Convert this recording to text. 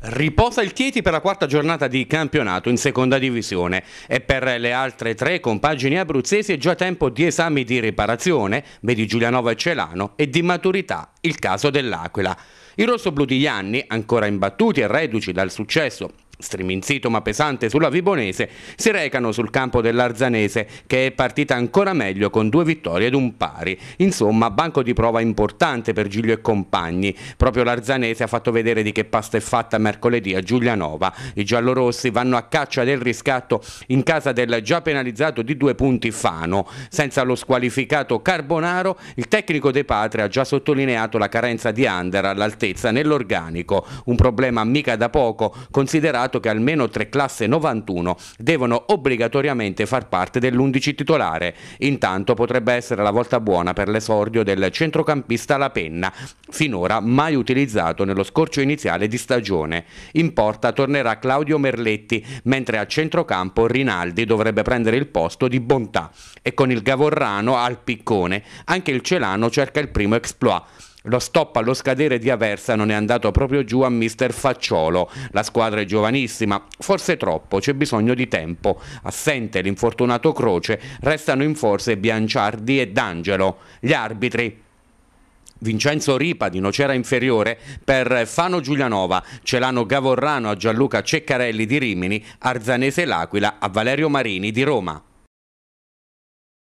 Riposa il Chieti per la quarta giornata di campionato in seconda divisione e per le altre tre compagini abruzzesi è già tempo di esami di riparazione, vedi Giulianova e Celano, e di maturità, il caso dell'Aquila. I rossoblù di Ianni, ancora imbattuti e reduci dal successo striminzito ma pesante sulla Vibonese, si recano sul campo dell'Arzanese che è partita ancora meglio con due vittorie ed un pari. Insomma, banco di prova importante per Giglio e compagni. Proprio l'Arzanese ha fatto vedere di che pasta è fatta mercoledì a Giulianova. I giallorossi vanno a caccia del riscatto in casa del già penalizzato di due punti Fano. Senza lo squalificato Carbonaro, il tecnico De Patria ha già sottolineato la carenza di Under all'altezza nell'organico, un problema mica da poco considerato stipulato che almeno tre classe 91 devono obbligatoriamente far parte dell'11 titolare. Intanto potrebbe essere la volta buona per l'esordio del centrocampista La Penna, finora mai utilizzato nello scorcio iniziale di stagione. In porta tornerà Claudio Merletti, mentre a centrocampo Rinaldi dovrebbe prendere il posto di Bontà e con il Gavorrano al piccone anche il Celano cerca il primo exploit. Lo stop allo scadere di Aversa non è andato proprio giù a mister Facciolo. La squadra è giovanissima, forse troppo, c'è bisogno di tempo. Assente l'infortunato Croce, restano in forze Bianciardi e D'Angelo. Gli arbitri. Vincenzo Ripa di Nocera Inferiore per Fano Giulianova, Celano Gavorrano a Gianluca Ceccarelli di Rimini, Arzanese L'Aquila a Valerio Marini di Roma.